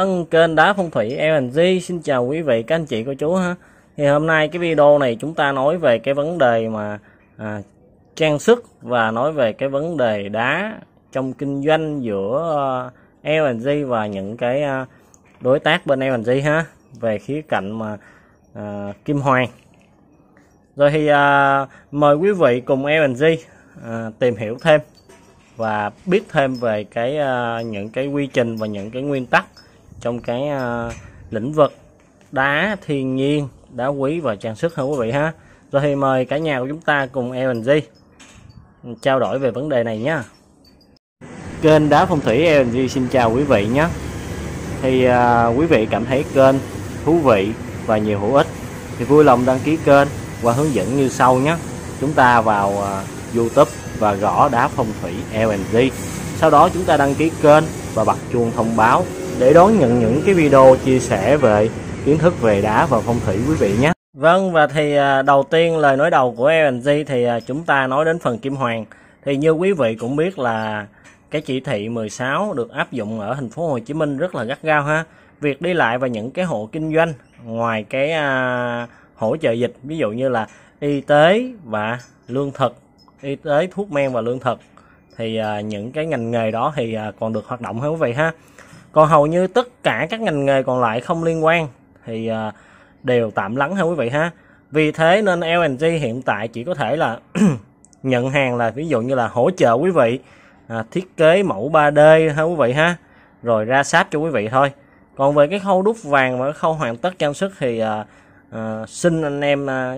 ân kênh đá phong thủy LNG xin chào quý vị các anh chị cô chú ha thì hôm nay cái video này chúng ta nói về cái vấn đề mà à, trang sức và nói về cái vấn đề đá trong kinh doanh giữa à, LNG và những cái à, đối tác bên LNG ha về khía cạnh mà à, kim hoàng rồi thì à, mời quý vị cùng LNG à, tìm hiểu thêm và biết thêm về cái uh, những cái quy trình và những cái nguyên tắc trong cái uh, lĩnh vực đá thiên nhiên đá quý và trang sức ha quý vị ha rồi thì mời cả nhà của chúng ta cùng LNG trao đổi về vấn đề này nhé kênh đá phong thủy LNG xin chào quý vị nhé thì à, quý vị cảm thấy kênh thú vị và nhiều hữu ích thì vui lòng đăng ký kênh và hướng dẫn như sau nhé chúng ta vào à, YouTube và gõ đá phong thủy LNG sau đó chúng ta đăng ký kênh và bật chuông thông báo để đón nhận những cái video chia sẻ về kiến thức về đá và phong thủy quý vị nhé. Vâng và thì à, đầu tiên lời nói đầu của LNG thì à, chúng ta nói đến phần kim hoàng. Thì như quý vị cũng biết là cái chỉ thị 16 được áp dụng ở thành phố Hồ Chí Minh rất là gắt gao ha. Việc đi lại và những cái hộ kinh doanh ngoài cái à, hỗ trợ dịch ví dụ như là y tế và lương thực, y tế thuốc men và lương thực thì à, những cái ngành nghề đó thì à, còn được hoạt động hả quý vị ha còn hầu như tất cả các ngành nghề còn lại không liên quan thì à, đều tạm lắng ha quý vị ha vì thế nên LNG hiện tại chỉ có thể là nhận hàng là ví dụ như là hỗ trợ quý vị à, thiết kế mẫu 3D ha quý vị ha rồi ra sáp cho quý vị thôi còn về cái khâu đúc vàng và cái khâu hoàn tất trang sức thì à, à, xin anh em à,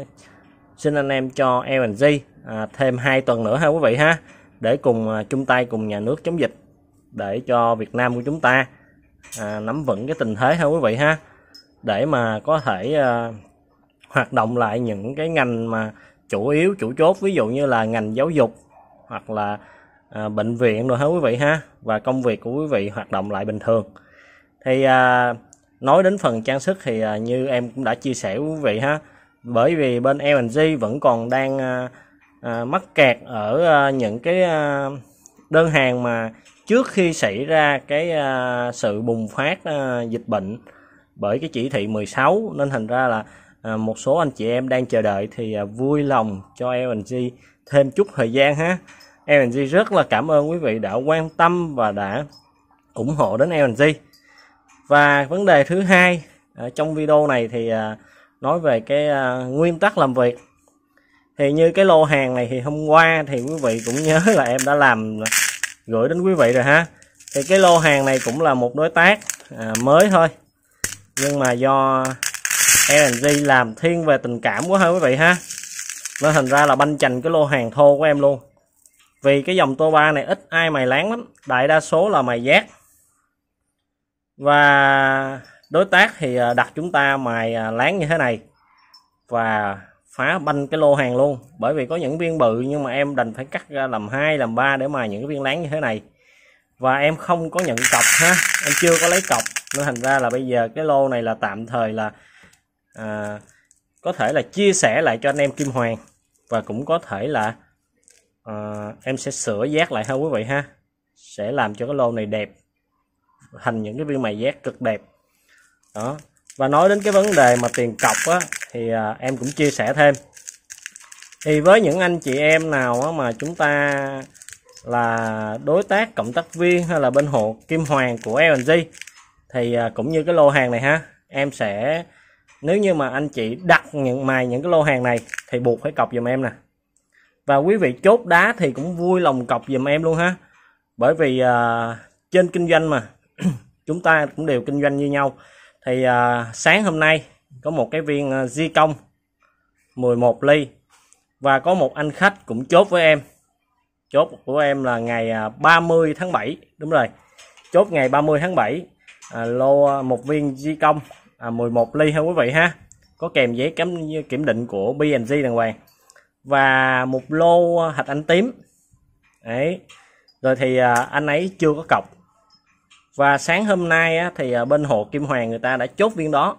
xin anh em cho LNG à, thêm 2 tuần nữa ha quý vị ha để cùng à, chung tay cùng nhà nước chống dịch để cho Việt Nam của chúng ta à, nắm vững cái tình thế ha quý vị ha để mà có thể à, hoạt động lại những cái ngành mà chủ yếu chủ chốt ví dụ như là ngành giáo dục hoặc là à, bệnh viện rồi ha quý vị ha và công việc của quý vị hoạt động lại bình thường thì à, nói đến phần trang sức thì à, như em cũng đã chia sẻ với quý vị ha bởi vì bên LNG vẫn còn đang à, à, mắc kẹt ở à, những cái à, đơn hàng mà trước khi xảy ra cái uh, sự bùng phát uh, dịch bệnh bởi cái chỉ thị 16 nên thành ra là uh, một số anh chị em đang chờ đợi thì uh, vui lòng cho LNG thêm chút thời gian ha. LNG rất là cảm ơn quý vị đã quan tâm và đã ủng hộ đến LNG. Và vấn đề thứ hai ở trong video này thì uh, nói về cái uh, nguyên tắc làm việc. Thì như cái lô hàng này thì hôm qua thì quý vị cũng nhớ là em đã làm gửi đến quý vị rồi ha thì cái lô hàng này cũng là một đối tác à, mới thôi nhưng mà do LNG làm thiên về tình cảm quá ha quý vị ha nó thành ra là banh chành cái lô hàng thô của em luôn vì cái dòng tô ba này ít ai mày láng lắm đại đa số là mày giác và đối tác thì à, đặt chúng ta mài à, láng như thế này và phá banh cái lô hàng luôn bởi vì có những viên bự nhưng mà em đành phải cắt ra làm hai làm ba để mà những cái viên láng như thế này và em không có nhận cọc ha em chưa có lấy cọc nên thành ra là bây giờ cái lô này là tạm thời là à, có thể là chia sẻ lại cho anh em kim hoàng và cũng có thể là à, em sẽ sửa giác lại ha quý vị ha sẽ làm cho cái lô này đẹp thành những cái viên mài giác cực đẹp đó và nói đến cái vấn đề mà tiền cọc á thì à, em cũng chia sẻ thêm thì với những anh chị em nào mà chúng ta là đối tác cộng tác viên hay là bên hộ kim hoàng của LNG thì à, cũng như cái lô hàng này ha em sẽ nếu như mà anh chị đặt những mài những cái lô hàng này thì buộc phải cọc dùm em nè và quý vị chốt đá thì cũng vui lòng cọc dùm em luôn ha bởi vì à, trên kinh doanh mà chúng ta cũng đều kinh doanh như nhau thì à, sáng hôm nay có một cái viên di ờ, công 11 ly và có một anh khách cũng chốt với em chốt của em là ngày 30 à, tháng 7 đúng rồi chốt ngày 30 tháng 7 à, lô à, một viên di công à, 11 ly ha quý vị ha có kèm giấy cấm kiểm định của BNG đàng hoàng và một lô à, hạch anh tím đấy rồi thì à, anh ấy chưa có cọc và sáng hôm nay á, thì à, bên hộ Kim Hoàng người ta đã chốt viên đó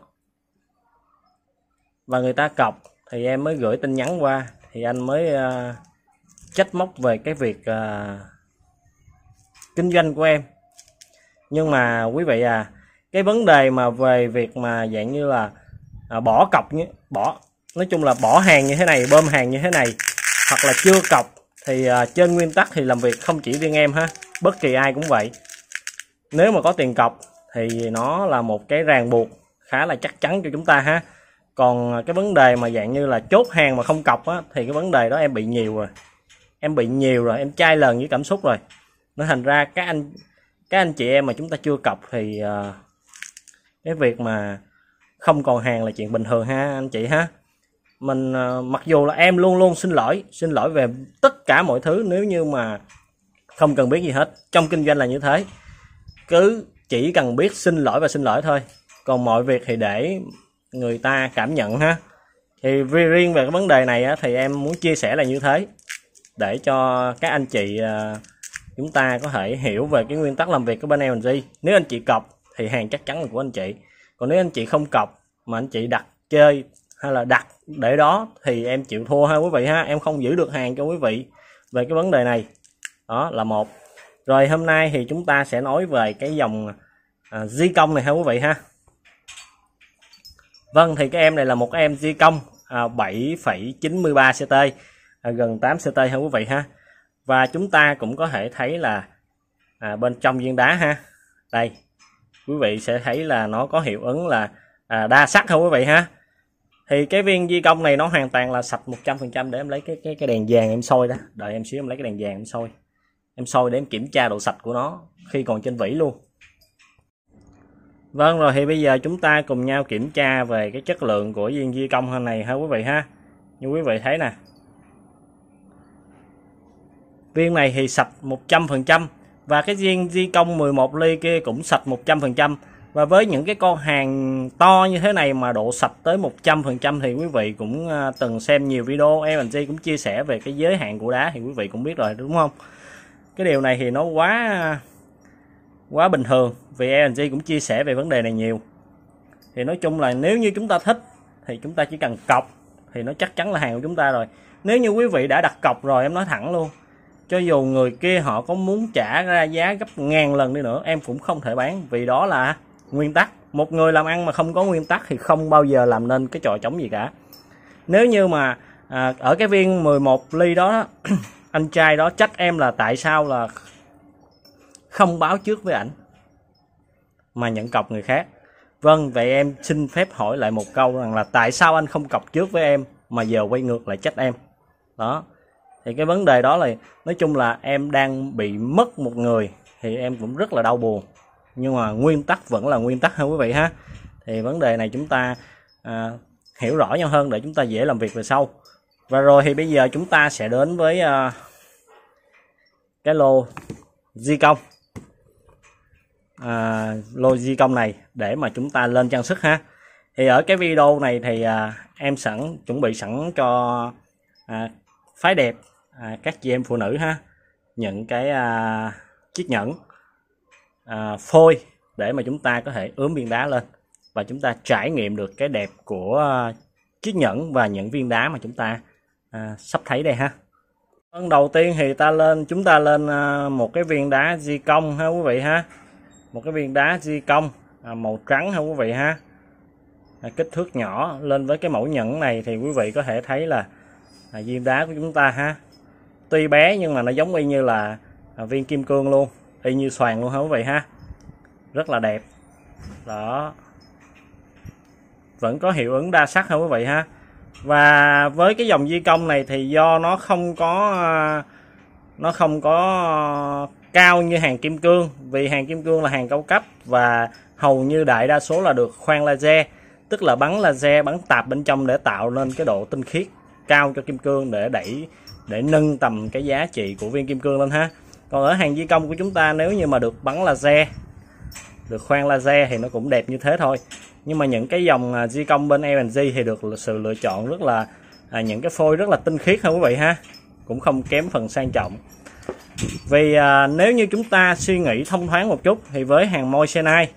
và người ta cọc thì em mới gửi tin nhắn qua thì anh mới uh, trách móc về cái việc uh, kinh doanh của em nhưng mà quý vị à cái vấn đề mà về việc mà dạng như là à, bỏ cọc nhé bỏ nói chung là bỏ hàng như thế này bơm hàng như thế này hoặc là chưa cọc thì à, trên nguyên tắc thì làm việc không chỉ riêng em ha bất kỳ ai cũng vậy nếu mà có tiền cọc thì nó là một cái ràng buộc khá là chắc chắn cho chúng ta ha còn à, cái vấn đề mà dạng như là chốt hàng mà không cọc á thì cái vấn đề đó em bị nhiều rồi em bị nhiều rồi em chai lần với cảm xúc rồi nó thành ra các anh các anh chị em mà chúng ta chưa cọc thì uh, cái việc mà không còn hàng là chuyện bình thường ha anh chị ha mình uh, mặc dù là em luôn luôn xin lỗi xin lỗi về tất cả mọi thứ nếu như mà không cần biết gì hết trong kinh doanh là như thế cứ chỉ cần biết xin lỗi và xin lỗi thôi còn mọi việc thì để người ta cảm nhận ha thì riêng về cái vấn đề này á, thì em muốn chia sẻ là như thế để cho các anh chị à, chúng ta có thể hiểu về cái nguyên tắc làm việc của bên L&G nếu anh chị cọc thì hàng chắc chắn là của anh chị còn nếu anh chị không cọc mà anh chị đặt chơi hay là đặt để đó thì em chịu thua ha quý vị ha em không giữ được hàng cho quý vị về cái vấn đề này đó là một rồi hôm nay thì chúng ta sẽ nói về cái dòng à, di công này ha quý vị ha Vâng thì cái em này là một em di công à, 7,93 CT à, gần 8 CT ha quý vị ha và chúng ta cũng có thể thấy là à, bên trong viên đá ha đây quý vị sẽ thấy là nó có hiệu ứng là à, đa sắc không quý vị ha thì cái viên di công này nó hoàn toàn là sạch 100% để em lấy cái cái cái đèn vàng em soi đó đợi em xíu em lấy cái đèn vàng em soi em soi để em kiểm tra độ sạch của nó khi còn trên vỉ luôn Vâng rồi thì bây giờ chúng ta cùng nhau kiểm tra về cái chất lượng của viên di công hôm này ha quý vị ha. Như quý vị thấy nè. Viên này thì sạch 100% và cái viên di công 11 ly kia cũng sạch 100%. Và với những cái con hàng to như thế này mà độ sạch tới 100% thì quý vị cũng à, từng xem nhiều video em G cũng chia sẻ về cái giới hạn của đá thì quý vị cũng biết rồi đúng không? Cái điều này thì nó quá à, quá bình thường vì LNG cũng chia sẻ về vấn đề này nhiều thì nói chung là nếu như chúng ta thích thì chúng ta chỉ cần cọc thì nó chắc chắn là hàng của chúng ta rồi nếu như quý vị đã đặt cọc rồi em nói thẳng luôn cho dù người kia họ có muốn trả ra giá gấp ngàn lần đi nữa em cũng không thể bán vì đó là nguyên tắc một người làm ăn mà không có nguyên tắc thì không bao giờ làm nên cái trò chống gì cả nếu như mà à, ở cái viên 11 ly đó anh trai đó trách em là tại sao là không báo trước với ảnh mà nhận cọc người khác vâng vậy em xin phép hỏi lại một câu rằng là tại sao anh không cọc trước với em mà giờ quay ngược lại trách em đó thì cái vấn đề đó là nói chung là em đang bị mất một người thì em cũng rất là đau buồn nhưng mà nguyên tắc vẫn là nguyên tắc ha quý vị ha thì vấn đề này chúng ta à, hiểu rõ nhau hơn để chúng ta dễ làm việc về sau và rồi thì bây giờ chúng ta sẽ đến với à, cái lô di công à, lô công này để mà chúng ta lên trang sức ha thì ở cái video này thì à, em sẵn chuẩn bị sẵn cho à, phái đẹp à, các chị em phụ nữ ha những cái à, chiếc nhẫn à, phôi để mà chúng ta có thể ướm viên đá lên và chúng ta trải nghiệm được cái đẹp của à, chiếc nhẫn và những viên đá mà chúng ta à, sắp thấy đây ha Phần vâng, đầu tiên thì ta lên chúng ta lên à, một cái viên đá di công ha quý vị ha một cái viên đá di công à, màu trắng ha quý vị ha à, kích thước nhỏ lên với cái mẫu nhẫn này thì quý vị có thể thấy là à, viên đá của chúng ta ha tuy bé nhưng mà nó giống y như là à, viên kim cương luôn y như xoàn luôn ha quý vị ha rất là đẹp đó vẫn có hiệu ứng đa sắc ha quý vị ha và với cái dòng di công này thì do nó không có à, nó không có cao như hàng kim cương vì hàng kim cương là hàng cao cấp và hầu như đại đa số là được khoan laser tức là bắn laser bắn tạp bên trong để tạo nên cái độ tinh khiết cao cho kim cương để đẩy để nâng tầm cái giá trị của viên kim cương lên ha còn ở hàng di công của chúng ta nếu như mà được bắn laser được khoan laser thì nó cũng đẹp như thế thôi nhưng mà những cái dòng di à, công bên LNG thì được sự lựa chọn rất là à, những cái phôi rất là tinh khiết ha quý vị ha cũng không kém phần sang trọng vì à, nếu như chúng ta suy nghĩ thông thoáng một chút thì với hàng môi senai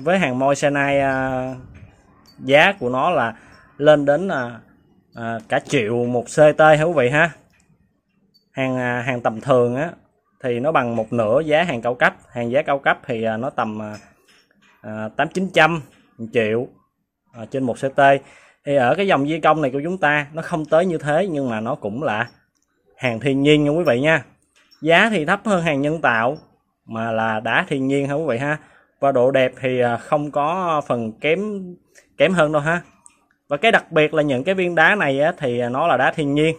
với hàng môi senai à, giá của nó là lên đến à, à, cả triệu một ct hả quý vị ha hàng à, hàng tầm thường á thì nó bằng một nửa giá hàng cao cấp hàng giá cao cấp thì à, nó tầm à, à, tám chín trăm triệu à, trên một ct thì ở cái dòng di công này của chúng ta nó không tới như thế nhưng mà nó cũng là hàng thiên nhiên nha quý vị nha giá thì thấp hơn hàng nhân tạo mà là đá thiên nhiên hả quý vị ha và độ đẹp thì à, không có phần kém kém hơn đâu ha và cái đặc biệt là những cái viên đá này á, thì à, nó là đá thiên nhiên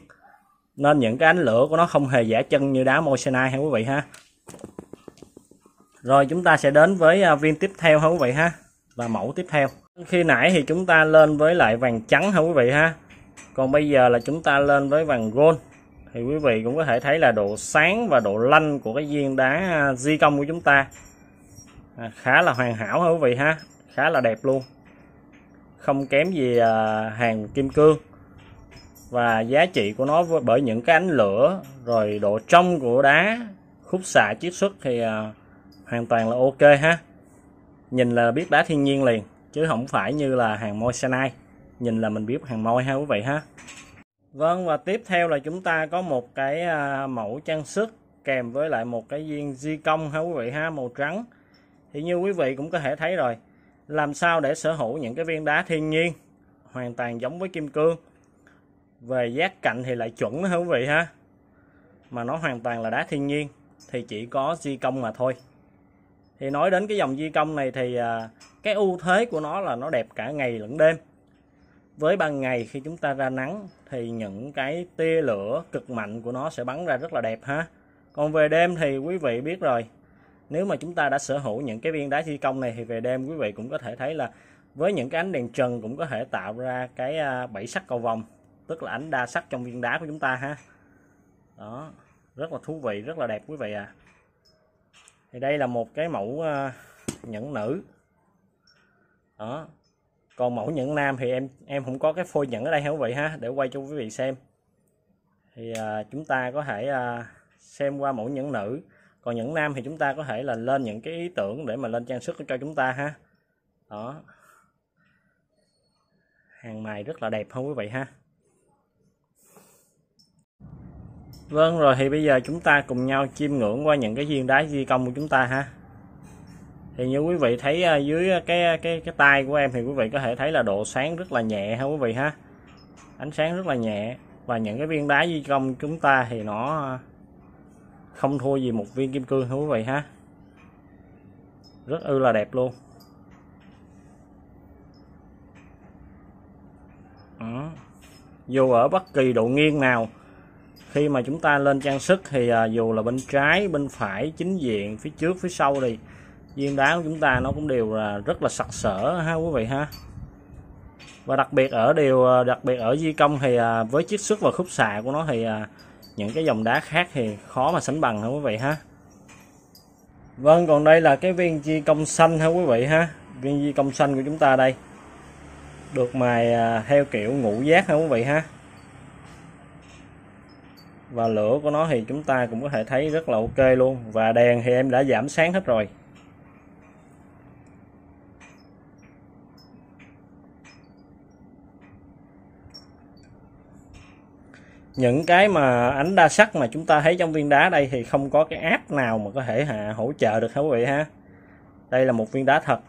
nên những cái ánh lửa của nó không hề giả chân như đá mosenai ha quý vị ha rồi chúng ta sẽ đến với à, viên tiếp theo hả quý vị ha và mẫu tiếp theo khi nãy thì chúng ta lên với lại vàng trắng hả quý vị ha còn bây giờ là chúng ta lên với vàng gold thì quý vị cũng có thể thấy là độ sáng và độ lanh của cái viên đá di à, công của chúng ta à, khá là hoàn hảo ha quý vị ha khá là đẹp luôn không kém gì à, hàng kim cương và giá trị của nó bởi những cái ánh lửa rồi độ trong của đá khúc xạ chiết xuất thì à, hoàn toàn là ok ha nhìn là biết đá thiên nhiên liền chứ không phải như là hàng môi sanai nhìn là mình biết hàng môi ha quý vị ha Vâng và tiếp theo là chúng ta có một cái à, mẫu trang sức kèm với lại một cái viên di công ha quý vị ha màu trắng. Thì như quý vị cũng có thể thấy rồi, làm sao để sở hữu những cái viên đá thiên nhiên hoàn toàn giống với kim cương. Về giác cạnh thì lại chuẩn ha quý vị ha. Mà nó hoàn toàn là đá thiên nhiên thì chỉ có di công mà thôi. Thì nói đến cái dòng di công này thì à, cái ưu thế của nó là nó đẹp cả ngày lẫn đêm với ban ngày khi chúng ta ra nắng thì những cái tia lửa cực mạnh của nó sẽ bắn ra rất là đẹp ha còn về đêm thì quý vị biết rồi nếu mà chúng ta đã sở hữu những cái viên đá thi công này thì về đêm quý vị cũng có thể thấy là với những cái ánh đèn trần cũng có thể tạo ra cái à, bảy sắc cầu vòng tức là ánh đa sắc trong viên đá của chúng ta ha đó rất là thú vị rất là đẹp quý vị à thì đây là một cái mẫu à, nhẫn nữ đó còn mẫu nhẫn nam thì em em không có cái phôi nhẫn ở đây hả quý vị ha để quay cho quý vị xem thì à, chúng ta có thể à, xem qua mẫu nhẫn nữ còn nhẫn nam thì chúng ta có thể là lên những cái ý tưởng để mà lên trang sức cho chúng ta ha đó hàng mài rất là đẹp không quý vị ha Vâng rồi thì bây giờ chúng ta cùng nhau chiêm ngưỡng qua những cái viên đá di công của chúng ta ha thì như quý vị thấy à, dưới à, cái à, cái cái tay của em thì quý vị có thể thấy là độ sáng rất là nhẹ ha quý vị ha ánh sáng rất là nhẹ và những cái viên đá di công chúng ta thì nó không thua gì một viên kim cương quý vị ha rất ư là đẹp luôn ừ. dù ở bất kỳ độ nghiêng nào khi mà chúng ta lên trang sức thì dù là bên trái bên phải chính diện phía trước phía sau thì viên đá của chúng ta nó cũng đều là rất là sặc sỡ ha quý vị ha và đặc biệt ở điều à, đặc biệt ở di công thì à, với chiếc xuất và khúc xạ của nó thì à, những cái dòng đá khác thì khó mà sánh bằng ha quý vị ha Vâng còn đây là cái viên di công xanh ha quý vị ha viên di công xanh của chúng ta đây được mài theo kiểu ngũ giác ha quý vị ha và lửa của nó thì chúng ta cũng có thể thấy rất là ok luôn và đèn thì em đã giảm sáng hết rồi những cái mà ánh đa sắc mà chúng ta thấy trong viên đá đây thì không có cái app nào mà có thể hạ hỗ trợ được hả quý vị ha đây là một viên đá thật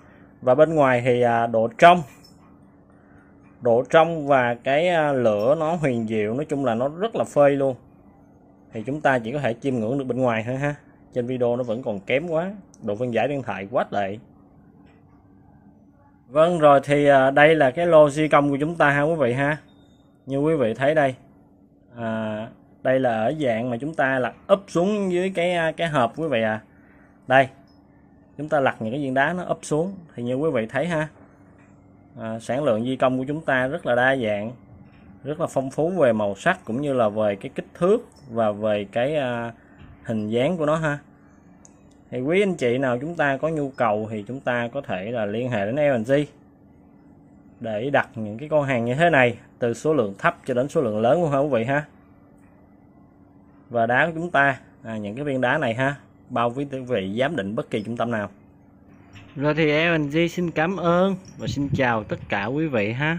và bên ngoài thì à, độ trong độ trong và cái à, lửa nó huyền diệu nói chung là nó rất là phơi luôn thì chúng ta chỉ có thể chiêm ngưỡng được bên ngoài thôi ha trên video nó vẫn còn kém quá độ phân giải điện thoại quá tệ vâng rồi thì à, đây là cái lô di công của chúng ta ha quý vị ha như quý vị thấy đây à, đây là ở dạng mà chúng ta lật úp xuống dưới cái à, cái hộp quý vị à đây chúng ta lật những cái viên đá nó úp xuống thì như quý vị thấy ha à, sản lượng di công của chúng ta rất là đa dạng rất là phong phú về màu sắc cũng như là về cái kích thước và về cái à, hình dáng của nó ha thì quý anh chị nào chúng ta có nhu cầu thì chúng ta có thể là liên hệ đến LNG để đặt những cái con hàng như thế này từ số lượng thấp cho đến số lượng lớn luôn hả quý vị ha và đá của chúng ta à, những cái viên đá này ha bao quý vị giám định bất kỳ trung tâm nào rồi thì em mình xin cảm ơn và xin chào tất cả quý vị ha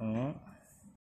Đó. Ừ.